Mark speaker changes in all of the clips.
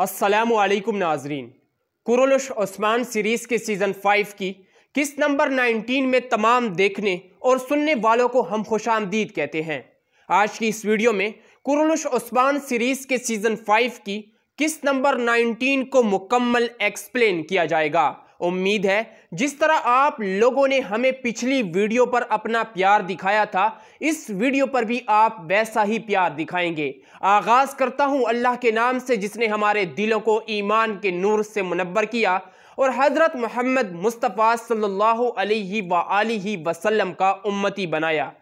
Speaker 1: वालेकुम नाजरीन Kurulus Osman series के सीज़न फाइव की किस नंबर नाइनटीन में तमाम देखने और सुनने वालों को हम खुश आमदीद कहते हैं आज की इस वीडियो में कुरलश उस्मान सीरीज़ के सीज़न फाइव की किस नंबर नाइनटीन को मुकम्मल एक्सप्लेन किया जाएगा उम्मीद है जिस तरह आप लोगों ने हमें पिछली वीडियो पर अपना प्यार दिखाया था इस वीडियो पर भी आप वैसा ही प्यार दिखाएंगे आगाज़ करता हूं अल्लाह के नाम से जिसने हमारे दिलों को ईमान के नूर से मुनबर किया और हज़रत मोहम्मद मुस्तफ़ा सल्लल्लाहु अलैहि वसल्लम का उम्मती बनाया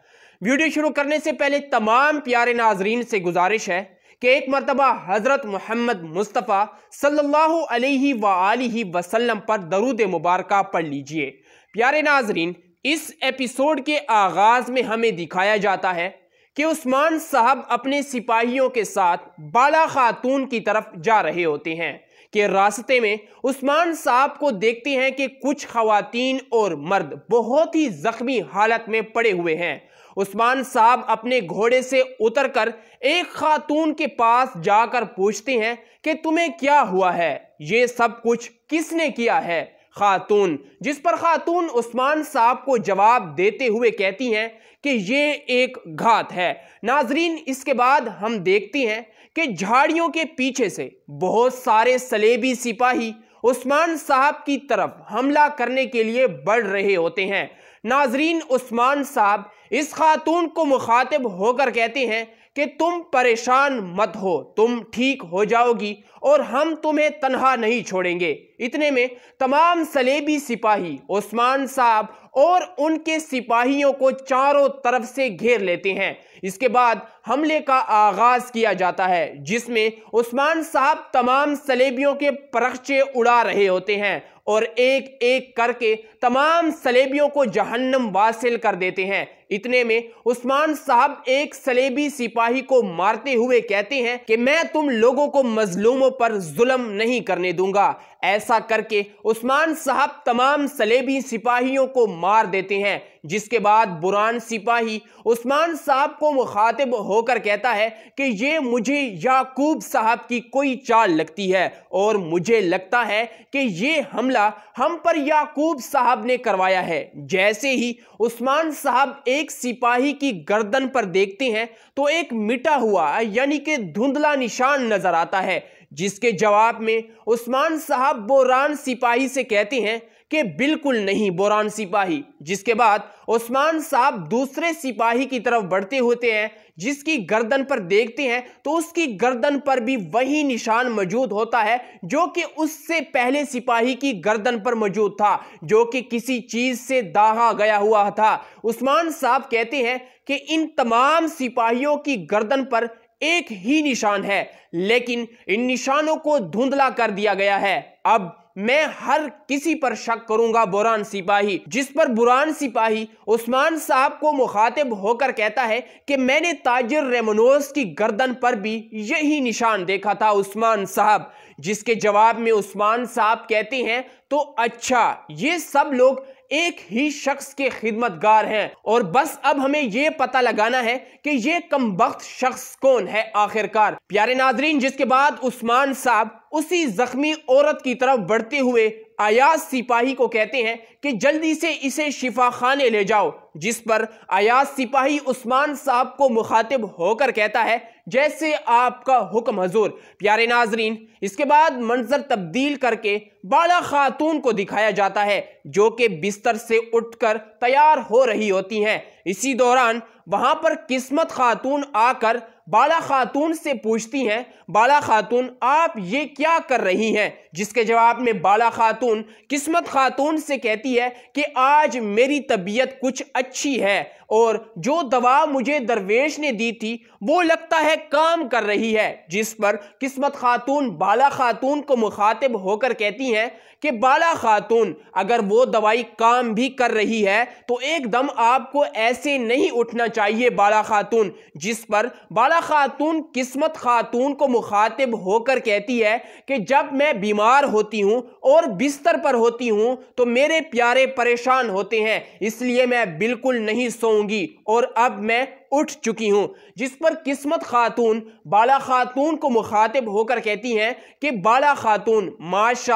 Speaker 1: वीडियो शुरू करने से पहले तमाम प्यारे नाजरीन से गुजारिश है कि एक मरतबा हज़रत मोहम्मद मुस्तफ़ा सल्लल्लाहु अलैहि वसल्लम पर दरूद मुबारक पढ़ लीजिए प्यारे नाजरीन इस एपिसोड के आगाज़ में हमें दिखाया जाता है कि उस्मान साहब अपने सिपाहियों के साथ बाला खातून की तरफ जा रहे होते हैं के रास्ते में उस्मान साहब को देखते हैं कि कुछ खातन और मर्द बहुत ही जख्मी हालत में पड़े हुए हैं उस्मान साहब अपने घोड़े से उतरकर एक खातून के पास जाकर पूछते हैं कि तुम्हें क्या हुआ है ये सब कुछ किसने किया है खातून जिस पर खातून उस्मान साहब को जवाब देते हुए कहती हैं कि ये एक घात है नाजरीन इसके बाद हम देखते हैं कि झाड़ियों के पीछे से बहुत सारे सलेबी सिपाही उस्मान साहब की तरफ हमला करने के लिए बढ़ रहे होते हैं नाजरीन उस्मान साहब इस खातून को मुखातिब होकर कहते हैं कि तुम परेशान मत हो तुम ठीक हो जाओगी और हम तुम्हें तनहा नहीं छोड़ेंगे इतने में तमाम सलेबी सिपाही ओस्मान साहब और उनके सिपाहियों को चारों तरफ से घेर लेते हैं इसके बाद हमले का आगाज किया जाता है जिसमें उस्मान साहब तमाम सलेबियों के परखचे उड़ा रहे होते हैं और एक एक करके तमाम सलेबियों को जहन्नम वासिल कर देते हैं इतने में उस्मान साहब एक सलेबी सिपाही को मारते हुए कहते हैं कि मैं तुम लोगों को मजलूमों पर जुलम नहीं करने दूंगा ऐसा करके उस्मान साहब तमाम सलेबी सिपाहियों को मार देते हैं जिसके बाद बुरान सिपाही उस्मान साहब को मुखातिब होकर कहता है कि ये मुझे याकूब साहब की कोई चाल लगती है और मुझे लगता है कि ये हमला हम पर याकूब साहब साहब ने करवाया है जैसे ही उस्मान साहब एक सिपाही की गर्दन पर देखते हैं तो एक मिटा हुआ यानी कि धुंधला निशान नजर आता है जिसके जवाब में उस्मान साहब बोरान सिपाही से कहते हैं कि बिल्कुल नहीं बोरान सिपाही जिसके बाद उस्मान साहब दूसरे सिपाही की तरफ बढ़ते होते हैं जिसकी गर्दन पर देखते हैं तो उसकी गर्दन पर भी वही निशान मौजूद होता है जो कि उससे पहले सिपाही की गर्दन पर मौजूद था जो कि किसी चीज से दाहा गया हुआ था उस्मान साहब कहते हैं कि इन तमाम सिपाहियों की गर्दन पर एक ही निशान है लेकिन इन निशानों को धुंधला कर दिया गया है अब मैं हर किसी पर शक करूंगा बुरान सिपाही जिस पर बुरान सिपाही उस्मान साहब को मुखातिब होकर कहता है कि मैंने ताजर रेमनोस की गर्दन पर भी यही निशान देखा था उस्मान साहब जिसके जवाब में उस्मान साहब कहते हैं तो अच्छा ये सब लोग एक ही शख्स के खिदमतगार हैं और बस अब हमें ये पता लगाना है कि यह कमबख्त शख्स कौन है आखिरकार प्यारे नाजरीन जिसके बाद उस्मान साहब उसी जख्मी औरत की तरफ बढ़ते हुए अयाज सिपाही को कहते हैं कि जल्दी से इसे शिफा खाने ले जाओ जिस पर अयाज सिपाही उस्मान साहब को मुखातिब होकर कहता है जैसे आपका हुक्म हजूर प्यारे नाजरीन इसके बाद मंजर तब्दील करके बाला खातून को दिखाया जाता है जो कि बिस्तर से उठकर तैयार हो रही होती हैं इसी दौरान वहां पर किस्मत खातून आकर बाला खातून से पूछती हैं बाला खातून आप ये क्या कर रही हैं जिसके जवाब में बाला खातून किस्मत खातून से कहती है कि आज मेरी तबीयत कुछ अच्छी है और जो दवा मुझे दरवेश ने दी थी वो लगता है काम कर रही है जिस पर किस्मत खातून बाला खातून को मुखातिब होकर कहती हैं है कि बाला खातून अगर वो दवाई काम भी कर रही है तो एकदम आपको ऐसे नहीं उठना चाहिए बाला खातून जिस पर बाला खातून किस्मत खातून को मुखातिब होकर कहती है कि जब मैं बीमार होती हूँ और बिस्तर पर होती हूँ तो मेरे प्यारे परेशान होते हैं इसलिए मैं बिल्कुल नहीं सोऊंगी और अब मैं उठ चुकी हूँ जिस पर किस्मत खातून बाला खातून को मुखातिब होकर कहती हैं कि बाला खातून माशा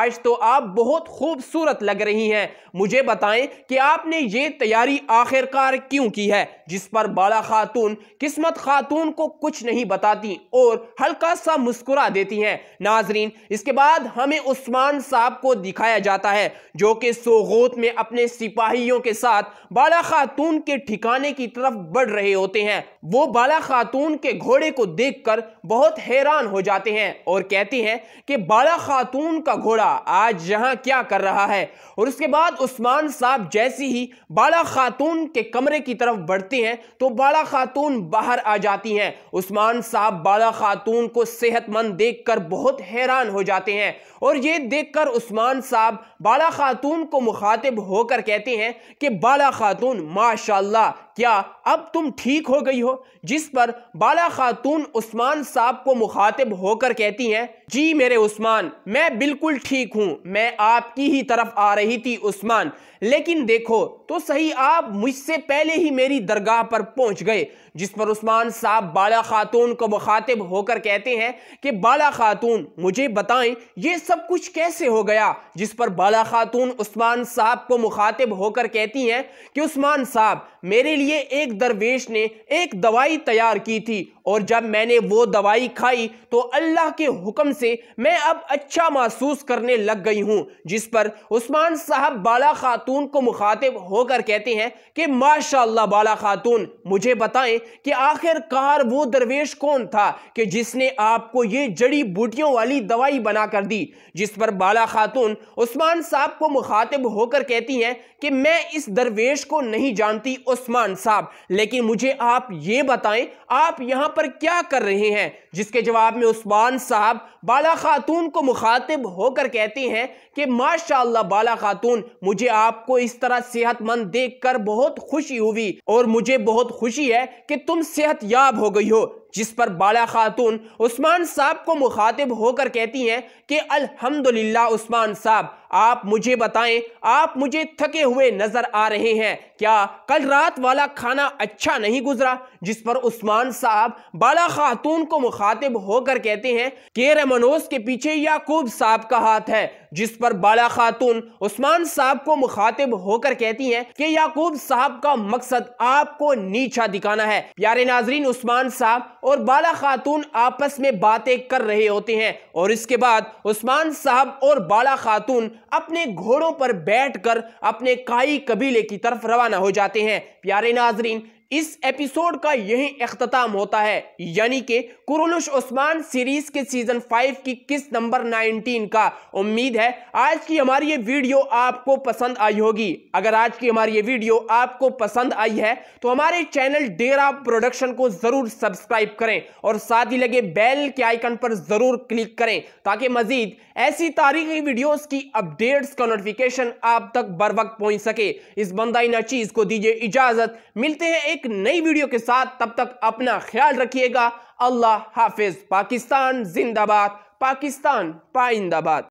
Speaker 1: आज तो आप बहुत खूबसूरत लग रही हैं मुझे बताएं कि आपने ये तैयारी आखिरकार क्यों की है जिस पर बाला खातून किस्मत खातून को कुछ नहीं बताती और हल्का सा मुस्कुरा देती हैं नाजरीन इसके बाद हमें उस्मान साहब को दिखाया जाता है जो कि सोगोत में अपने सिपाहियों के साथ बाला खातून के ठिकाने की तरफ बढ़ रहे होते हैं वो बाला खातून के घोड़े को देखकर बहुत हैरान हो जाते हैं और कहते हैं कि बाला खातून का घोड़ा आज यहाँ क्या कर रहा है और उसके बाद उस्मान साहब जैसे ही बाला खातून के कमरे की तरफ बढ़ते हैं तो बाला खातून बाहर आ जाती हैं उस्मान साहब बाला खातून को सेहतमंद देखकर बहुत हैरान हो जाते हैं और ये देखकर उस्मान साहब बाला खातून को मुखातिब होकर कहते हैं कि बाला खातून माशाल्लाह क्या अब तुम ठीक हो गई हो जिस पर बाला खातून उस्मान साहब को मुखातिब होकर कहती हैं जी मेरे उस्मान मैं बिल्कुल ठीक हूँ मैं आपकी ही तरफ आ रही थी उस्मान लेकिन देखो तो सही आप मुझसे पहले ही मेरी दरगाह पर पहुंच गए जिस पर उस्मान साहब बाला खातून को मुखातिब होकर कहते हैं कि बाला खातून मुझे बताएं ये सब कुछ कैसे हो गया जिस पर बाला खातून उस्मान साहब को मुखातिब होकर कहती हैं कि उस्मान साहब मेरे लिए एक दरवेश ने एक दवाई तैयार की थी और जब मैंने वो दवाई खाई तो अल्लाह के हुक्म से मैं अब अच्छा महसूस करने लग गई हूँ जिस पर उस्मान साहब बाला खातून को मुखातिब होकर कहते हैं कि माशाल्लाह बाला खातून मुझे बताएं कि आखिरकार वो दरवेश कौन था कि जिसने आपको ये जड़ी बूटियों वाली दवाई बना कर दी जिस पर बाला खातून उस्मान साहब को मुखातिब होकर कहती हैं कि मैं इस दरवेश को नहीं जानती उस्मान साहब लेकिन मुझे आप ये बताएं आप यहाँ पर क्या कर रहे हैं जिसके जवाब में उस्मान साहब बाला खातून को मुखातिब होकर कहते हैं कि माशाल्लाह बाला खातून मुझे आपको इस तरह सेहतमंद देखकर बहुत खुशी हुई और मुझे बहुत खुशी है कि तुम सेहत याब हो गई हो जिस पर बाला खातून उस्मान साहब को मुखातिब होकर कहती हैं कि अल्हम्दुलिल्लाह उस्मान साहब आप मुझे बताएं आप मुझे थके हुए नजर आ रहे हैं क्या कल रात वाला खाना अच्छा नहीं गुजरा जिस पर उस्मान साहब बाला खातून को मुखातिब होकर कहते हैं कि रमनोस के पीछे याकूब साहब का हाथ है जिस पर बाला खातून उस्मान साहब को मुखातिब होकर कहती हैं कि याकूब साहब का मकसद आपको नीचा दिखाना है प्यारे नाजरीन उस्मान साहब और बाला खातून आपस में बातें कर रहे होते हैं और इसके बाद उस्मान साहब और बाला खातून अपने घोड़ों पर बैठकर अपने काई कबीले की तरफ रवाना हो जाते हैं प्यारे नाजरीन इस एपिसोड का यही अख्ताम होता है यानी कि कुरुलुश उस्मान सीरीज के सीजन फाइव की किस नंबर 19 का उम्मीद है आज की हमारी ये वीडियो आपको पसंद आई होगी अगर आज की हमारी ये वीडियो आपको पसंद आई है तो हमारे चैनल डेरा प्रोडक्शन को जरूर सब्सक्राइब करें और साथ ही लगे बेल के आइकन पर जरूर क्लिक करें ताकि मजीद ऐसी तारीखी वीडियो की अपडेट्स का नोटिफिकेशन आप तक बर वक्त पहुंच सके इस बंदाई चीज को दीजिए इजाजत मिलते हैं एक एक नई वीडियो के साथ तब तक अपना ख्याल रखिएगा अल्लाह हाफिज पाकिस्तान जिंदाबाद पाकिस्तान पाइंदाबाद